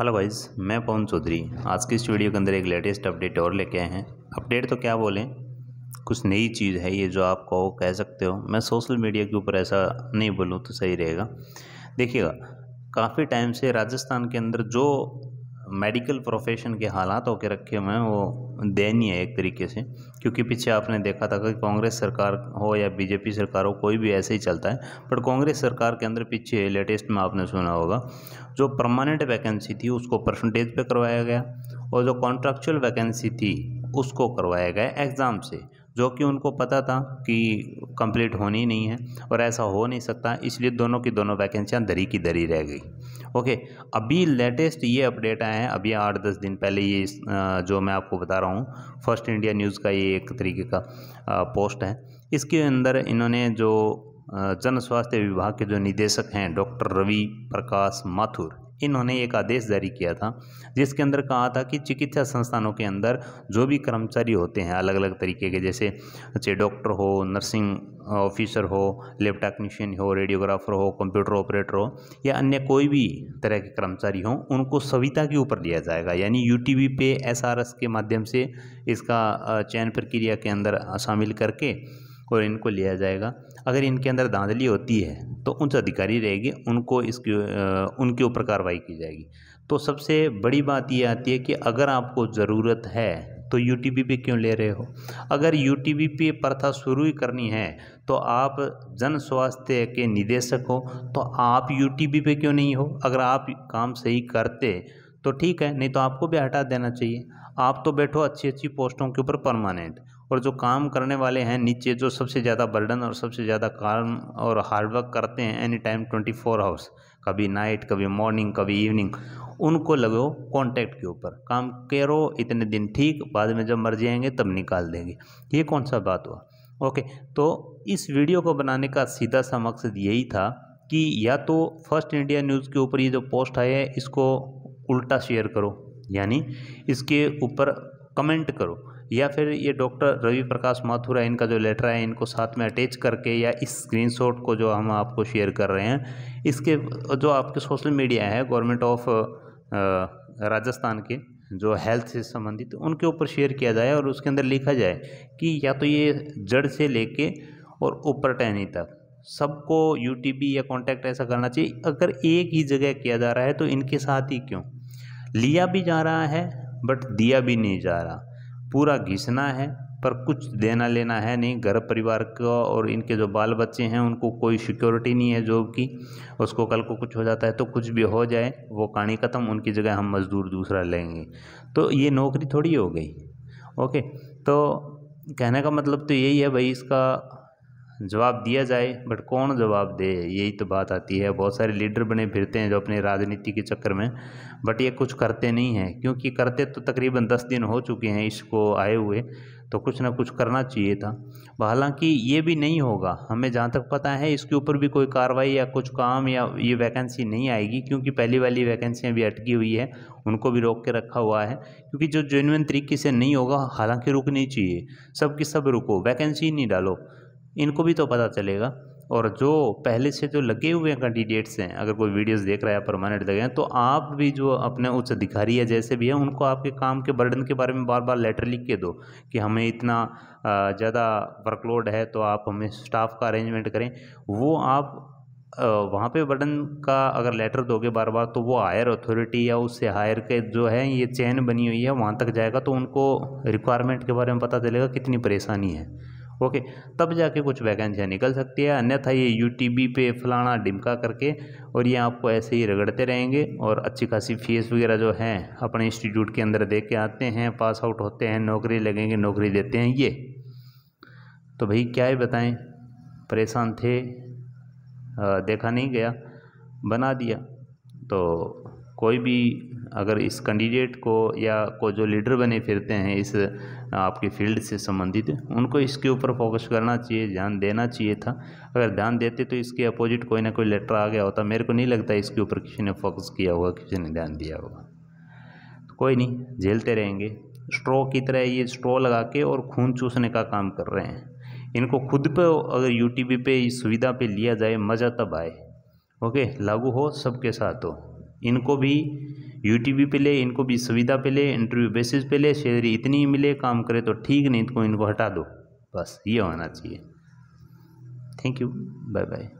hello wise मैं पवन चौधरी आज की इस वीडियो के अंदर एक लेटेस्ट अपडेट और लेके आए हैं अपडेट तो क्या बोलें कुछ नई चीज़ है ये जो आप कहो कह सकते हो मैं सोशल मीडिया के ऊपर ऐसा नहीं बोलूँ तो सही रहेगा देखिएगा काफ़ी टाइम से राजस्थान के अंदर जो मेडिकल प्रोफेशन के हालात होकर रखे हुए हैं वो दयनीय है एक तरीके से क्योंकि पीछे आपने देखा था कि कांग्रेस सरकार हो या बीजेपी सरकार हो कोई भी ऐसे ही चलता है पर कांग्रेस सरकार के अंदर पीछे लेटेस्ट में आपने सुना होगा जो परमानेंट वैकेंसी थी उसको परसेंटेज पे करवाया गया और जो कॉन्ट्रेक्चुअल वैकेंसी थी उसको करवाया गया एग्ज़ाम से जो कि उनको पता था कि कंप्लीट होनी नहीं है और ऐसा हो नहीं सकता इसलिए दोनों की दोनों वैकेंसियाँ दरी की दरी रह गई ओके अभी लेटेस्ट ये अपडेट आए हैं अभी आठ दस दिन पहले ये जो मैं आपको बता रहा हूँ फर्स्ट इंडिया न्यूज़ का ये एक तरीके का पोस्ट है इसके अंदर इन्होंने जो जन स्वास्थ्य विभाग के जो निदेशक हैं डॉक्टर रवि प्रकाश माथुर इन्होंने एक आदेश जारी किया था जिसके अंदर कहा था कि चिकित्सा संस्थानों के अंदर जो भी कर्मचारी होते हैं अलग अलग तरीके के जैसे चाहे डॉक्टर हो नर्सिंग ऑफिसर हो लेब टेक्नीशियन हो रेडियोग्राफर हो कंप्यूटर ऑपरेटर हो या अन्य कोई भी तरह के कर्मचारी हो उनको सविता के ऊपर लिया जाएगा यानी यू पे एस के माध्यम से इसका चयन प्रक्रिया के अंदर शामिल करके और इनको लिया जाएगा अगर इनके अंदर धांधली होती है तो उच्च अधिकारी रहेगी उनको इसकी उनके ऊपर कार्रवाई की जाएगी तो सबसे बड़ी बात ये आती है कि अगर आपको ज़रूरत है तो यू टी पे क्यों ले रहे हो अगर यू टी पे प्रथा शुरू ही करनी है तो आप जन स्वास्थ्य के निदेशक हो तो आप यू टी पे क्यों नहीं हो अगर आप काम सही करते तो ठीक है नहीं तो आपको भी हटा देना चाहिए आप तो बैठो अच्छी अच्छी पोस्टों के ऊपर परमानेंट और जो काम करने वाले हैं नीचे जो सबसे ज़्यादा बर्डन और सबसे ज़्यादा काम और हार्डवर्क करते हैं any time twenty four hours कभी नाइट कभी मॉर्निंग कभी इवनिंग उनको लगो कॉन्टैक्ट के ऊपर काम करो इतने दिन ठीक बाद में जब मर्जी आएंगे तब निकाल देंगे ये कौन सा बात हुआ ओके तो इस वीडियो को बनाने का सीधा सा मकसद यही था कि या तो फर्स्ट इंडिया न्यूज़ के ऊपर ये जो पोस्ट आई है इसको उल्टा शेयर करो यानी इसके ऊपर कमेंट करो या फिर ये डॉक्टर रवि प्रकाश माथुरा इनका जो लेटर है इनको साथ में अटैच करके या इस स्क्रीनशॉट को जो हम आपको शेयर कर रहे हैं इसके जो आपके सोशल मीडिया है गवर्नमेंट ऑफ राजस्थान के जो हेल्थ से संबंधित उनके ऊपर शेयर किया जाए और उसके अंदर लिखा जाए कि या तो ये जड़ से लेके और ऊपर टहनी तक सबको यू या कॉन्टैक्ट ऐसा करना चाहिए अगर एक ही जगह किया जा रहा है तो इनके साथ ही क्यों लिया भी जा रहा है बट दिया भी नहीं जा रहा पूरा घिसना है पर कुछ देना लेना है नहीं घर परिवार का और इनके जो बाल बच्चे हैं उनको कोई सिक्योरिटी नहीं है जॉब की उसको कल को कुछ हो जाता है तो कुछ भी हो जाए वो कहानी ख़त्म उनकी जगह हम मज़दूर दूसरा लेंगे तो ये नौकरी थोड़ी हो गई ओके तो कहने का मतलब तो यही है भाई इसका जवाब दिया जाए बट कौन जवाब दे यही तो बात आती है बहुत सारे लीडर बने फिरते हैं जो अपने राजनीति के चक्कर में बट ये कुछ करते नहीं हैं क्योंकि करते तो तकरीबन दस दिन हो चुके हैं इसको आए हुए तो कुछ ना कुछ करना चाहिए था हालांकि ये भी नहीं होगा हमें जहाँ तक पता है इसके ऊपर भी कोई कार्रवाई या कुछ काम या ये वैकेंसी नहीं आएगी क्योंकि पहली वाली वैकेंसियाँ भी अटकी हुई है उनको भी रोक के रखा हुआ है क्योंकि जो जेनुअन तरीके से नहीं होगा हालांकि रुकनी चाहिए सब की सब रुको वैकेंसी नहीं डालो इनको भी तो पता चलेगा और जो पहले से जो लगे हुए कैंडिडेट्स हैं अगर कोई वीडियोस देख रहा है परमानेंट लगे हैं तो आप भी जो अपने उच्च अधिकारी या जैसे भी हैं उनको आपके काम के बर्डन के बारे में बार बार लेटर लिख के दो कि हमें इतना ज़्यादा वर्कलोड है तो आप हमें स्टाफ का अरेंजमेंट करें वो आप वहाँ पे बटन का अगर लेटर दोगे बार बार तो वो हायर अथॉरिटी या उससे हायर के जो है ये चैन बनी हुई है वहाँ तक जाएगा तो उनको रिक्वायरमेंट के बारे में पता चलेगा कितनी परेशानी है ओके तब जाके कुछ वैकेंसियाँ निकल सकती है अन्यथा ये यू पे फलाना डिमका करके और ये आपको ऐसे ही रगड़ते रहेंगे और अच्छी खासी फीस वगैरह जो है अपने इंस्टीट्यूट के अंदर दे के आते हैं पास आउट होते हैं नौकरी लगेंगे नौकरी देते हैं ये तो भाई क्या ही बताएं परेशान थे आ, देखा नहीं गया बना दिया तो कोई भी अगर इस कैंडिडेट को या को जो लीडर बने फिरते हैं इस आपके फील्ड से संबंधित उनको इसके ऊपर फोकस करना चाहिए ध्यान देना चाहिए था अगर ध्यान देते तो इसके अपोजिट कोई ना कोई लेटर आ गया होता मेरे को नहीं लगता इसके ऊपर किसी ने फोकस किया होगा किसी ने ध्यान दिया होगा तो कोई नहीं झेलते रहेंगे स्ट्रो की तरह ये स्ट्रो लगा के और खून चूसने का काम कर रहे हैं इनको खुद पे अगर पी पे इस सुविधा पे लिया जाए मज़ा तब आए ओके लागू हो सबके साथ हो इनको भी यूटीबी पे ले इनको भी सुविधा पे ले इंटरव्यू बेसिस पे ले सैलरी इतनी ही मिले काम करे तो ठीक नहीं तो इनको हटा दो बस ये होना चाहिए थैंक यू बाय बाय